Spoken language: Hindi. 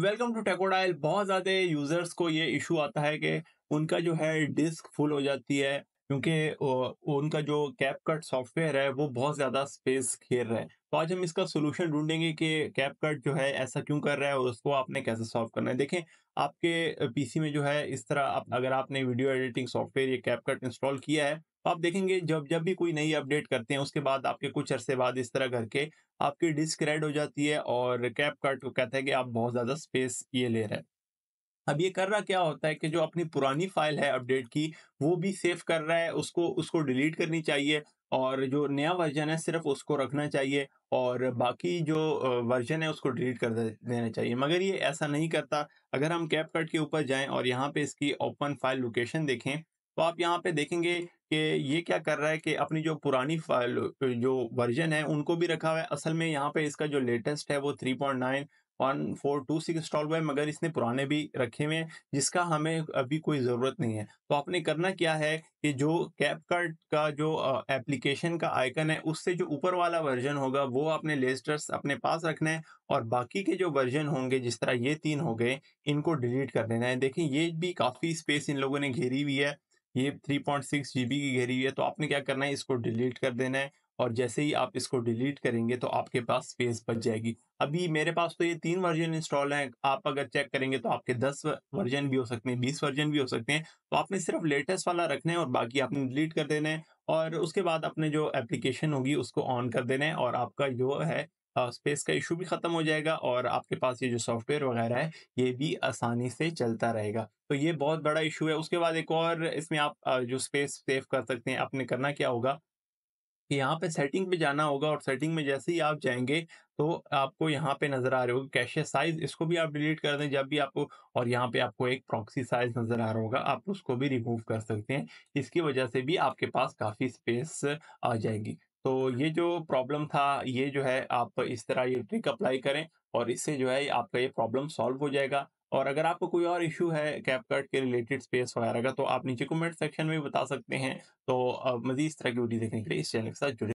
वेलकम टू टेकोडाइल बहुत ज़्यादा यूज़र्स को ये इशू आता है कि उनका जो है डिस्क फुल हो जाती है क्योंकि उनका जो कैप कट सॉफ्टवेयर है वो बहुत ज़्यादा स्पेस घेर रहा है तो आज हम इसका सोल्यूशन ढूंढेंगे कि कैप कट जो है ऐसा क्यों कर रहा है और उसको आपने कैसे सॉल्व करना है देखें आपके पीसी में जो है इस तरह आप अगर आपने वीडियो एडिटिंग सॉफ्टवेयर ये कैप कट इंस्टॉल किया है तो आप देखेंगे जब जब भी कोई नई अपडेट करते हैं उसके बाद आपके कुछ अरसे बाद इस तरह करके आपकी डिस्क रेड हो जाती है और कैप कार्ड को तो कहता है कि आप बहुत ज़्यादा स्पेस ये ले रहे हैं अब ये कर रहा क्या होता है कि जो अपनी पुरानी फाइल है अपडेट की वो भी सेव कर रहा है उसको उसको डिलीट करनी चाहिए और जो नया वर्जन है सिर्फ उसको रखना चाहिए और बाकी जो वर्जन है उसको डिलीट कर देना चाहिए मगर ये ऐसा नहीं करता अगर हम कैप कट के ऊपर जाएं और यहाँ पे इसकी ओपन फाइल लोकेशन देखें तो आप यहाँ पे देखेंगे कि ये क्या कर रहा है कि अपनी जो पुरानी फाइल जो वर्जन है उनको भी रखा हुआ है असल में यहाँ पे इसका जो लेटेस्ट है वो three point nine one four two six install हुआ है मगर इसने पुराने भी रखे हुए हैं जिसका हमें अभी कोई ज़रूरत नहीं है तो आपने करना क्या है कि जो कैपकार्ट का जो एप्लीकेशन का आइकन है उससे जो ऊपर वाला वर्जन होगा वो आपने लेस्टर्स अपने पास रखना है और बाकी के जो वर्जन होंगे जिस तरह ये तीन हो गए इनको डिलीट कर देना है देखें ये भी काफ़ी स्पेस इन लोगों ने घेरी हुई है ये 3.6 पॉइंट की घेरी हुई है तो आपने क्या करना है इसको डिलीट कर देना है और जैसे ही आप इसको डिलीट करेंगे तो आपके पास स्पेस बच जाएगी अभी मेरे पास तो ये तीन वर्जन इंस्टॉल हैं आप अगर चेक करेंगे तो आपके दस वर्जन भी हो सकते हैं बीस वर्जन भी हो सकते हैं तो आपने सिर्फ लेटेस्ट वाला रखना है और बाकी आपने डिलीट कर देना है और उसके बाद अपने जो एप्लीकेशन होगी उसको ऑन कर देना है और आपका जो है स्पेस का इशू भी ख़त्म हो जाएगा और आपके पास ये जो सॉफ्टवेयर वगैरह है ये भी आसानी से चलता रहेगा तो ये बहुत बड़ा इशू है उसके बाद एक और इसमें आप जो स्पेस सेव कर सकते हैं आपने करना क्या होगा कि यहाँ पे सेटिंग पे जाना होगा और सेटिंग में जैसे ही आप जाएंगे तो आपको यहाँ पे नजर आ रहे होगा कैशे साइज इसको भी आप डिलीट कर दें जब भी आपको और यहाँ पे आपको एक प्रॉक्सी साइज नजर आ रहा होगा आप उसको भी रिमूव कर सकते हैं इसकी वजह से भी आपके पास काफी स्पेस आ जाएगी तो ये जो प्रॉब्लम था ये जो है आप इस तरह ये ट्रिक अप्लाई करें और इससे जो है आपका ये प्रॉब्लम सॉल्व हो जाएगा और अगर आपको कोई और इशू है कैप कार्ड के रिलेटेड स्पेस वगैरह का तो आप नीचे कमेंट सेक्शन में बता सकते हैं तो मजीद इस तरह की वीडियो देखने के लिए इस चैनल के साथ जुड़े